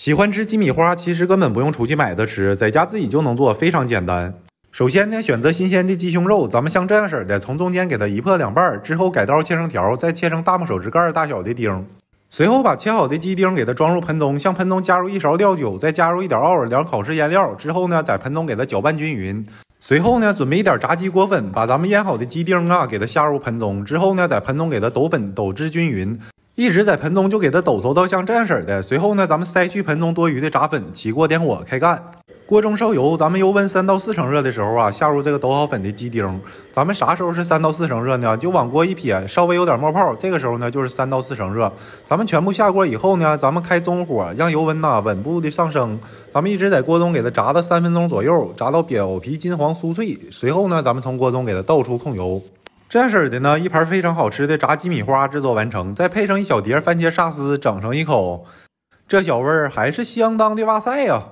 喜欢吃鸡米花，其实根本不用出去买的吃，在家自己就能做，非常简单。首先呢，选择新鲜的鸡胸肉，咱们像这样式的，从中间给它一破两半，之后改刀切成条，再切成大拇手指盖大小的丁。随后把切好的鸡丁给它装入盆中，向盆中加入一勺料酒，再加入一点奥尔良烤翅腌料，之后呢，在盆中给它搅拌均匀。随后呢，准备一点炸鸡裹粉，把咱们腌好的鸡丁啊，给它下入盆中，之后呢，在盆中给它抖粉抖至均匀。一直在盆中就给它抖熟到像这样式儿的，随后呢，咱们筛去盆中多余的炸粉，起锅点火开干。锅中烧油，咱们油温三到四成热的时候啊，下入这个抖好粉的鸡丁。咱们啥时候是三到四成热呢？就往锅一撇，稍微有点冒泡，这个时候呢就是三到四成热。咱们全部下锅以后呢，咱们开中火，让油温呢稳步的上升。咱们一直在锅中给它炸到三分钟左右，炸到表皮金黄酥脆。随后呢，咱们从锅中给它倒出控油。这样式儿的呢，一盘非常好吃的炸鸡米花制作完成，再配上一小碟番茄沙司，整上一口，这小味儿还是相当的哇塞呀！